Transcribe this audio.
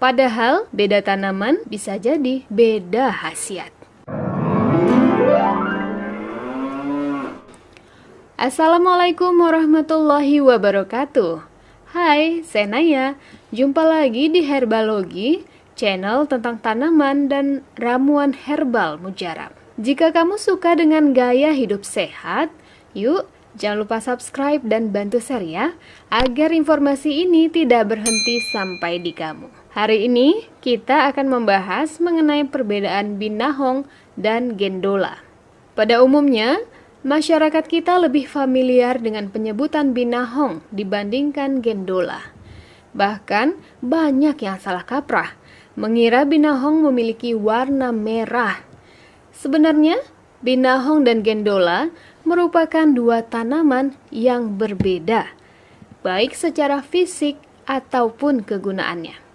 Padahal beda tanaman bisa jadi beda khasiat. Assalamualaikum warahmatullahi wabarakatuh. Hai, saya Naya. Jumpa lagi di Herbalogi, channel tentang tanaman dan ramuan herbal mujarab. Jika kamu suka dengan gaya hidup sehat, yuk Jangan lupa subscribe dan bantu share ya, agar informasi ini tidak berhenti sampai di kamu. Hari ini kita akan membahas mengenai perbedaan binahong dan gendola. Pada umumnya, masyarakat kita lebih familiar dengan penyebutan binahong dibandingkan gendola. Bahkan banyak yang salah kaprah, mengira binahong memiliki warna merah. Sebenarnya, binahong dan gendola merupakan dua tanaman yang berbeda, baik secara fisik ataupun kegunaannya.